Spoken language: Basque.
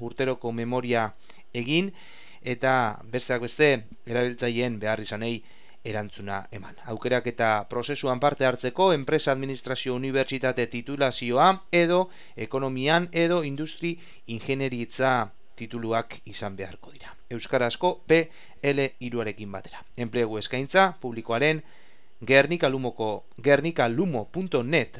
urteroko memoria egin eta besteak beste erabiltzaileen behar izanei erantzuna eman. Aukerak eta prozesuan parte hartzeko enpresa administrazio unibertsitate titulazioa edo ekonomian edo industri ingenieritza tituluak izan beharko dira. Euskarazko PL iruarekin batera. Enplegu eskaintza publikoaren gernikalumoko gernikalumo.net